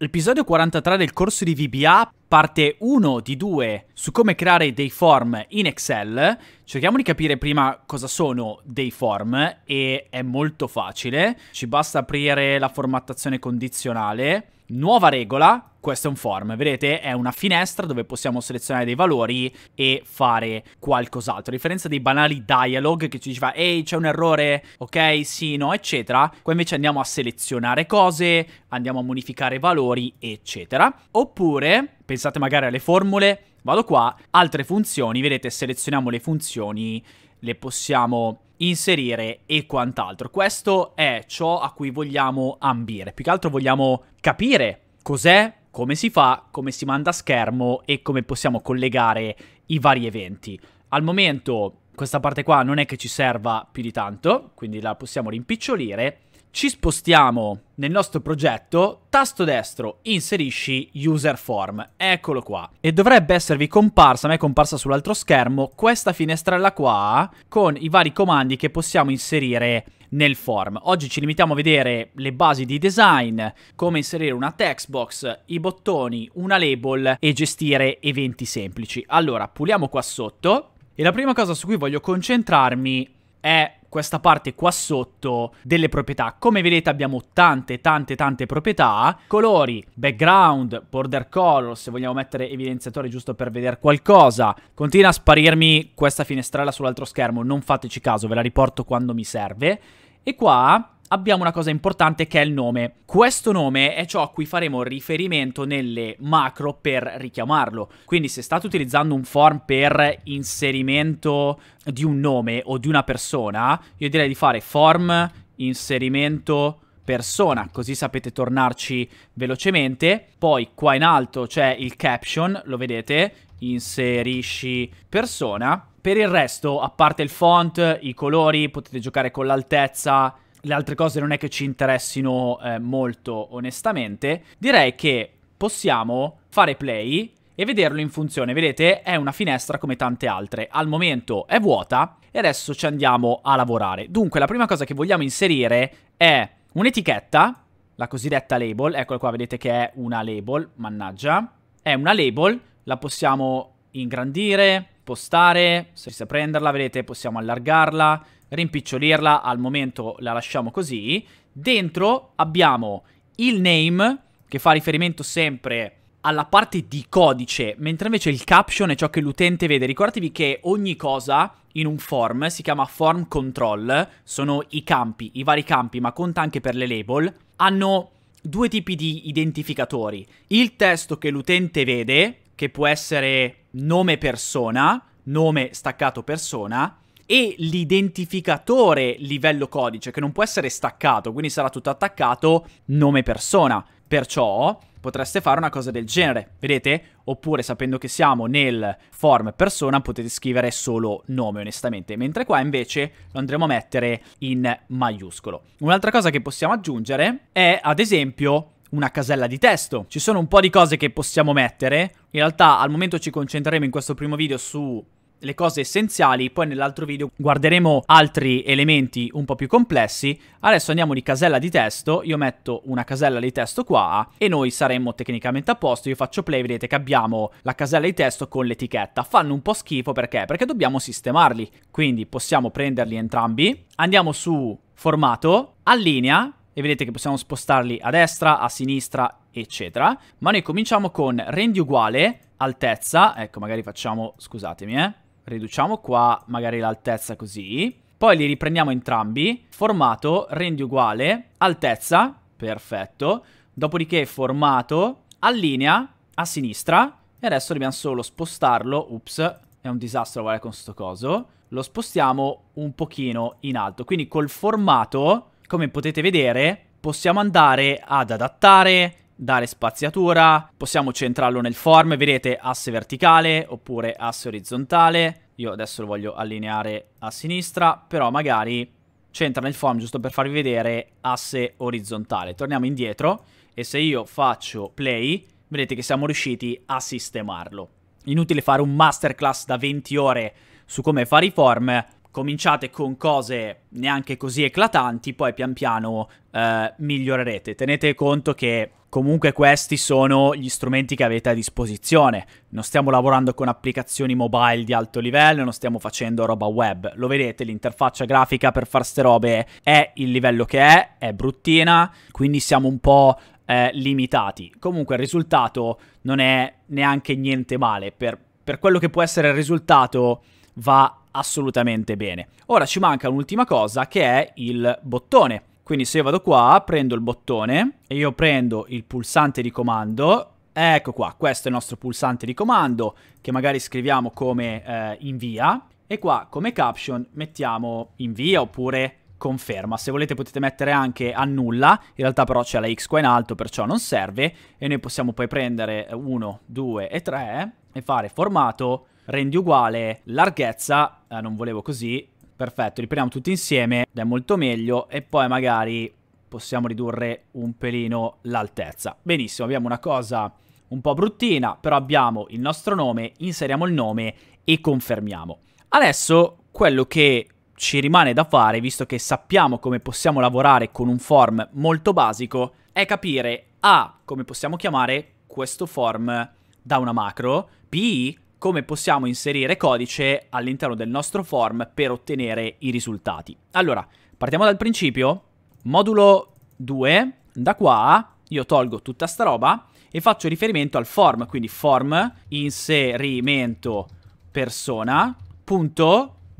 L'episodio 43 del corso di VBA parte 1 di 2 su come creare dei form in Excel. Cerchiamo di capire prima cosa sono dei form e è molto facile. Ci basta aprire la formattazione condizionale, nuova regola, questo è un form, vedete? È una finestra dove possiamo selezionare dei valori e fare qualcos'altro. A differenza dei banali dialog che ci diceva ehi c'è un errore, ok, sì, no, eccetera. Qua invece andiamo a selezionare cose, andiamo a modificare valori, eccetera. Oppure pensate magari alle formule, vado qua, altre funzioni, vedete selezioniamo le funzioni, le possiamo inserire e quant'altro. Questo è ciò a cui vogliamo ambire, più che altro vogliamo capire cos'è, come si fa, come si manda a schermo e come possiamo collegare i vari eventi. Al momento questa parte qua non è che ci serva più di tanto, quindi la possiamo rimpicciolire ci spostiamo nel nostro progetto, tasto destro, inserisci user form, eccolo qua. E dovrebbe esservi comparsa, ma è comparsa sull'altro schermo, questa finestrella qua con i vari comandi che possiamo inserire nel form. Oggi ci limitiamo a vedere le basi di design, come inserire una text box, i bottoni, una label e gestire eventi semplici. Allora, puliamo qua sotto. E la prima cosa su cui voglio concentrarmi è questa parte qua sotto delle proprietà. Come vedete abbiamo tante tante tante proprietà, colori, background, border color, se vogliamo mettere evidenziatore giusto per vedere qualcosa. Continua a sparirmi questa finestrella sull'altro schermo, non fateci caso, ve la riporto quando mi serve. E qua abbiamo una cosa importante che è il nome. Questo nome è ciò a cui faremo riferimento nelle macro per richiamarlo. Quindi se state utilizzando un form per inserimento di un nome o di una persona, io direi di fare form inserimento persona, così sapete tornarci velocemente. Poi qua in alto c'è il caption, lo vedete, inserisci persona. Per il resto, a parte il font, i colori, potete giocare con l'altezza, le altre cose non è che ci interessino eh, molto onestamente, direi che possiamo fare play e vederlo in funzione. Vedete, è una finestra come tante altre. Al momento è vuota e adesso ci andiamo a lavorare. Dunque, la prima cosa che vogliamo inserire è un'etichetta, la cosiddetta label. Eccola qua, vedete che è una label, mannaggia. È una label, la possiamo ingrandire, postare, se si prenderla, vedete, possiamo allargarla, rimpicciolirla, al momento la lasciamo così. Dentro abbiamo il name, che fa riferimento sempre alla parte di codice, mentre invece il caption è ciò che l'utente vede. Ricordatevi che ogni cosa in un form si chiama form control, sono i campi, i vari campi, ma conta anche per le label, hanno due tipi di identificatori. Il testo che l'utente vede, che può essere nome persona, nome staccato persona, e l'identificatore livello codice che non può essere staccato, quindi sarà tutto attaccato nome persona. Perciò potreste fare una cosa del genere, vedete? Oppure sapendo che siamo nel form persona potete scrivere solo nome onestamente, mentre qua invece lo andremo a mettere in maiuscolo. Un'altra cosa che possiamo aggiungere è ad esempio una casella di testo. Ci sono un po' di cose che possiamo mettere, in realtà al momento ci concentreremo in questo primo video su le cose essenziali, poi nell'altro video guarderemo altri elementi un po' più complessi. Adesso andiamo di casella di testo, io metto una casella di testo qua e noi saremmo tecnicamente a posto, io faccio play, vedete che abbiamo la casella di testo con l'etichetta. Fanno un po' schifo perché? Perché dobbiamo sistemarli, quindi possiamo prenderli entrambi, andiamo su formato, allinea e vedete che possiamo spostarli a destra, a sinistra, eccetera. Ma noi cominciamo con rendi uguale altezza, ecco magari facciamo, scusatemi eh, riduciamo qua magari l'altezza così, poi li riprendiamo entrambi, formato, rendi uguale, altezza, perfetto, dopodiché formato, allinea a sinistra e adesso dobbiamo solo spostarlo, ups, è un disastro lavorare con sto coso, lo spostiamo un pochino in alto, quindi col formato, come potete vedere, possiamo andare ad adattare, dare spaziatura, possiamo centrarlo nel form, vedete asse verticale oppure asse orizzontale, io adesso lo voglio allineare a sinistra, però magari c'entra nel form giusto per farvi vedere asse orizzontale. Torniamo indietro e se io faccio play, vedete che siamo riusciti a sistemarlo. Inutile fare un masterclass da 20 ore su come fare i form, cominciate con cose neanche così eclatanti, poi pian piano eh, migliorerete. Tenete conto che Comunque questi sono gli strumenti che avete a disposizione. Non stiamo lavorando con applicazioni mobile di alto livello, non stiamo facendo roba web. Lo vedete, l'interfaccia grafica per far ste robe è il livello che è, è bruttina, quindi siamo un po' eh, limitati. Comunque il risultato non è neanche niente male. Per, per quello che può essere il risultato va assolutamente bene. Ora ci manca un'ultima cosa che è il bottone. Quindi se io vado qua, prendo il bottone e io prendo il pulsante di comando. Ecco qua, questo è il nostro pulsante di comando che magari scriviamo come eh, invia. E qua come caption mettiamo invia oppure conferma. Se volete potete mettere anche annulla, in realtà però c'è la X qua in alto perciò non serve. E noi possiamo poi prendere 1, 2 e 3 e fare formato, rendi uguale, larghezza, eh, non volevo così, Perfetto, li prendiamo tutti insieme, è molto meglio, e poi magari possiamo ridurre un pelino l'altezza. Benissimo, abbiamo una cosa un po' bruttina, però abbiamo il nostro nome, inseriamo il nome e confermiamo. Adesso quello che ci rimane da fare, visto che sappiamo come possiamo lavorare con un form molto basico, è capire A, come possiamo chiamare questo form da una macro, B, come possiamo inserire codice all'interno del nostro form per ottenere i risultati. Allora, partiamo dal principio, modulo 2, da qua io tolgo tutta sta roba e faccio riferimento al form, quindi form inserimento persona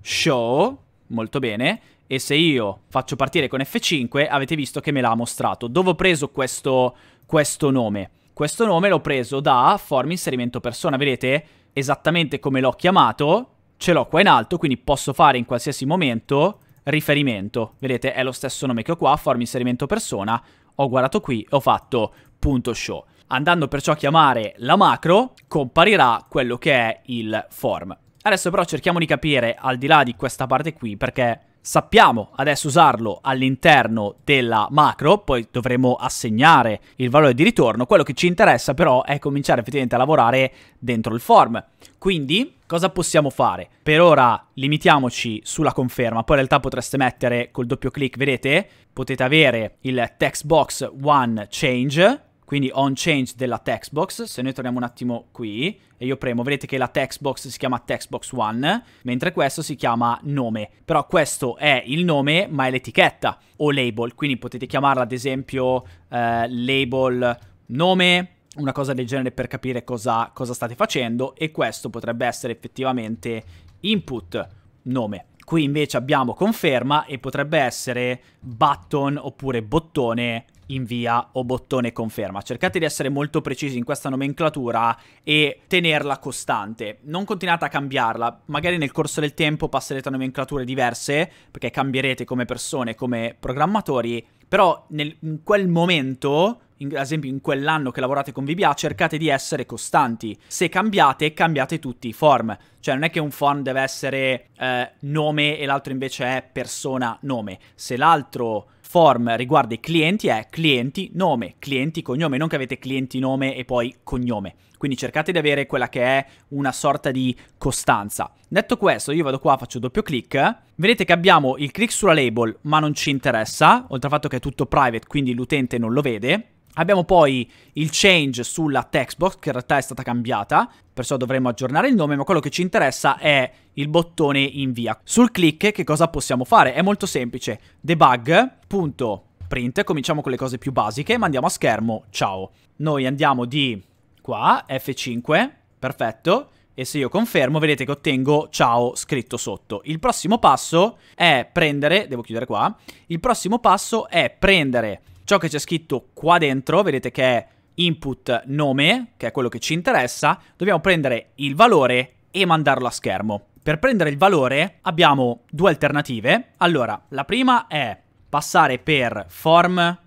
show, molto bene, e se io faccio partire con F5 avete visto che me l'ha mostrato. Dove ho preso questo, questo nome? Questo nome l'ho preso da form inserimento persona, vedete? esattamente come l'ho chiamato, ce l'ho qua in alto, quindi posso fare in qualsiasi momento riferimento. Vedete, è lo stesso nome che ho qua, form inserimento persona, ho guardato qui e ho fatto punto show. Andando perciò a chiamare la macro, comparirà quello che è il form. Adesso però cerchiamo di capire, al di là di questa parte qui, perché Sappiamo adesso usarlo all'interno della macro, poi dovremo assegnare il valore di ritorno. Quello che ci interessa però è cominciare effettivamente a lavorare dentro il form. Quindi cosa possiamo fare? Per ora limitiamoci sulla conferma, poi in realtà potreste mettere col doppio clic, vedete? Potete avere il text box one change quindi on change della textbox, se noi torniamo un attimo qui e io premo, vedete che la textbox si chiama textbox 1, mentre questo si chiama nome, però questo è il nome ma è l'etichetta o label, quindi potete chiamarla ad esempio eh, label nome, una cosa del genere per capire cosa, cosa state facendo e questo potrebbe essere effettivamente input nome. Qui invece abbiamo conferma e potrebbe essere button oppure bottone invia o bottone conferma. Cercate di essere molto precisi in questa nomenclatura e tenerla costante. Non continuate a cambiarla, magari nel corso del tempo passerete a nomenclature diverse perché cambierete come persone, come programmatori, però nel, in quel momento in, ad esempio in quell'anno che lavorate con VBA, cercate di essere costanti. Se cambiate, cambiate tutti i form. Cioè non è che un font deve essere eh, nome e l'altro invece è persona nome. Se l'altro form riguarda i clienti è clienti nome, clienti cognome, non che avete clienti nome e poi cognome. Quindi cercate di avere quella che è una sorta di costanza. Detto questo, io vado qua, faccio doppio clic. Vedete che abbiamo il click sulla label, ma non ci interessa, oltre al fatto che è tutto private, quindi l'utente non lo vede. Abbiamo poi il change sulla textbox, che in realtà è stata cambiata perciò dovremmo aggiornare il nome, ma quello che ci interessa è il bottone invia. Sul click che cosa possiamo fare? È molto semplice, debug.print, cominciamo con le cose più basiche, mandiamo a schermo, ciao. Noi andiamo di qua, F5, perfetto, e se io confermo vedete che ottengo ciao scritto sotto. Il prossimo passo è prendere, devo chiudere qua, il prossimo passo è prendere ciò che c'è scritto qua dentro, vedete che è input nome, che è quello che ci interessa, dobbiamo prendere il valore e mandarlo a schermo. Per prendere il valore abbiamo due alternative. Allora, la prima è passare per form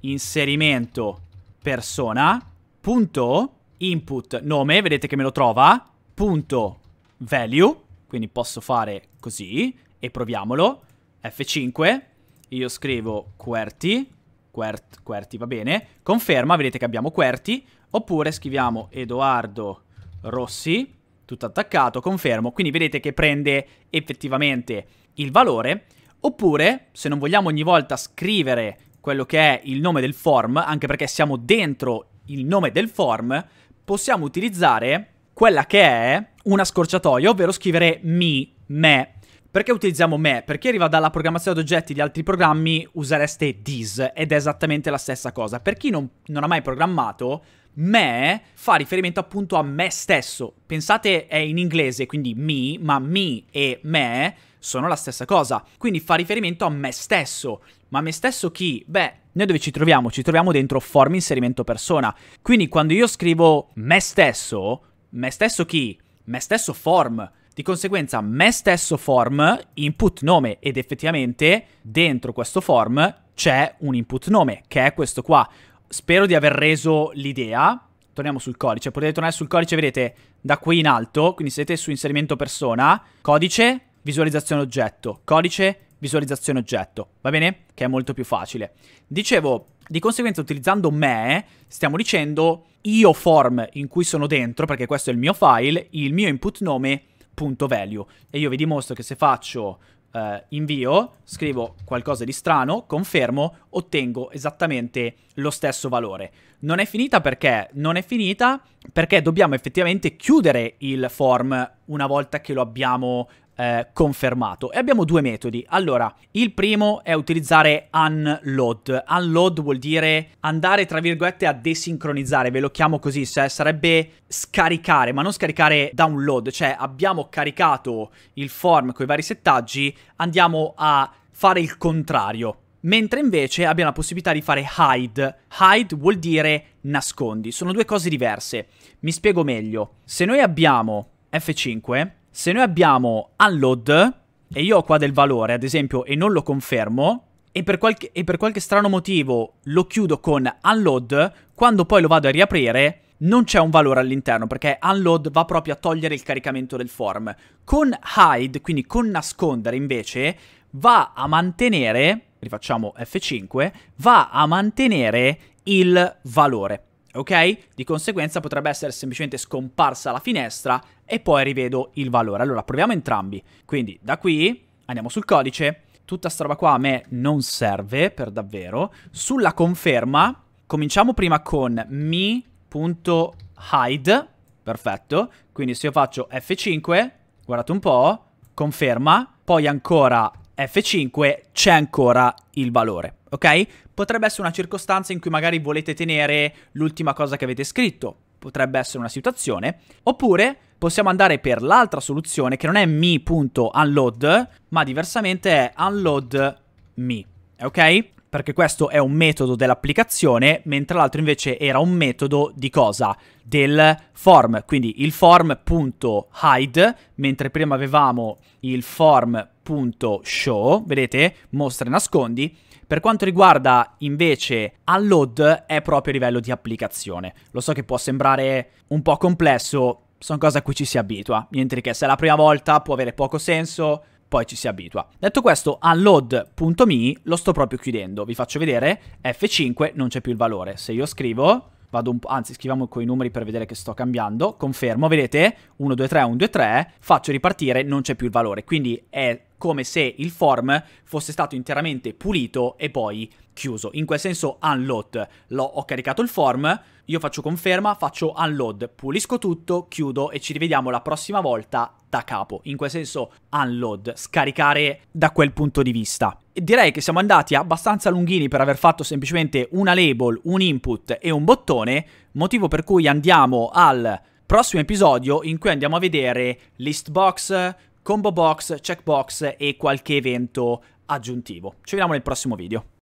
inserimento persona punto input nome, vedete che me lo trova, punto value, quindi posso fare così e proviamolo, F5, io scrivo QWERTY Quert, QWERTY, va bene. Conferma, vedete che abbiamo Querti. Oppure scriviamo Edoardo Rossi, tutto attaccato, confermo. Quindi vedete che prende effettivamente il valore. Oppure, se non vogliamo ogni volta scrivere quello che è il nome del form, anche perché siamo dentro il nome del form, possiamo utilizzare quella che è una scorciatoia, ovvero scrivere mi, me, perché utilizziamo me? Per chi arriva dalla programmazione ad oggetti di altri programmi, usereste this ed è esattamente la stessa cosa. Per chi non, non ha mai programmato, me fa riferimento appunto a me stesso. Pensate è in inglese, quindi me, ma me e me sono la stessa cosa. Quindi fa riferimento a me stesso. Ma me stesso chi? Beh, noi dove ci troviamo? Ci troviamo dentro form inserimento persona. Quindi quando io scrivo me stesso, me stesso chi? Me stesso form. Di conseguenza me stesso form, input nome ed effettivamente dentro questo form c'è un input nome che è questo qua. Spero di aver reso l'idea. Torniamo sul codice, potete tornare sul codice, vedete da qui in alto, quindi siete su inserimento persona, codice, visualizzazione oggetto, codice, visualizzazione oggetto, va bene? Che è molto più facile. Dicevo, di conseguenza utilizzando me stiamo dicendo io form in cui sono dentro, perché questo è il mio file, il mio input nome punto value e io vi dimostro che se faccio eh, invio, scrivo qualcosa di strano, confermo, ottengo esattamente lo stesso valore. Non è finita perché? Non è finita perché dobbiamo effettivamente chiudere il form una volta che lo abbiamo eh, confermato. E abbiamo due metodi. Allora, il primo è utilizzare unload. Unload vuol dire andare, tra virgolette, a desincronizzare, ve lo chiamo così, cioè sarebbe scaricare, ma non scaricare download, cioè abbiamo caricato il form con i vari settaggi, andiamo a fare il contrario. Mentre invece abbiamo la possibilità di fare hide. Hide vuol dire nascondi. Sono due cose diverse. Mi spiego meglio. Se noi abbiamo F5, se noi abbiamo unload e io ho qua del valore, ad esempio, e non lo confermo, e per, qualche, e per qualche strano motivo lo chiudo con unload, quando poi lo vado a riaprire non c'è un valore all'interno perché unload va proprio a togliere il caricamento del form. Con hide, quindi con nascondere invece, va a mantenere, rifacciamo F5, va a mantenere il valore ok? Di conseguenza potrebbe essere semplicemente scomparsa la finestra e poi rivedo il valore. Allora, proviamo entrambi. Quindi da qui andiamo sul codice, tutta sta roba qua a me non serve per davvero. Sulla conferma cominciamo prima con mi.hide, perfetto. Quindi se io faccio F5, guardate un po', conferma, poi ancora F5 c'è ancora il valore ok? Potrebbe essere una circostanza in cui magari volete tenere l'ultima cosa che avete scritto, potrebbe essere una situazione, oppure possiamo andare per l'altra soluzione che non è me.unload, ma diversamente è unload me, ok? Perché questo è un metodo dell'applicazione, mentre l'altro invece era un metodo di cosa? Del form, quindi il form.hide, mentre prima avevamo il form.show, vedete? Mostra e nascondi, per quanto riguarda invece Unload è proprio a livello di applicazione. Lo so che può sembrare un po' complesso, sono cose a cui ci si abitua. Niente che se è la prima volta può avere poco senso, poi ci si abitua. Detto questo, unload.me lo sto proprio chiudendo. Vi faccio vedere, F5 non c'è più il valore. Se io scrivo, vado un po', anzi scriviamo con i numeri per vedere che sto cambiando, confermo, vedete, 1, 2, 3, 1, 2, 3, faccio ripartire, non c'è più il valore. Quindi è come se il form fosse stato interamente pulito e poi chiuso. In quel senso unload, L'ho, ho caricato il form, io faccio conferma, faccio unload, pulisco tutto, chiudo e ci rivediamo la prossima volta da capo. In quel senso unload, scaricare da quel punto di vista. E direi che siamo andati abbastanza lunghini per aver fatto semplicemente una label, un input e un bottone, motivo per cui andiamo al prossimo episodio in cui andiamo a vedere list box, combo box, checkbox e qualche evento aggiuntivo. Ci vediamo nel prossimo video.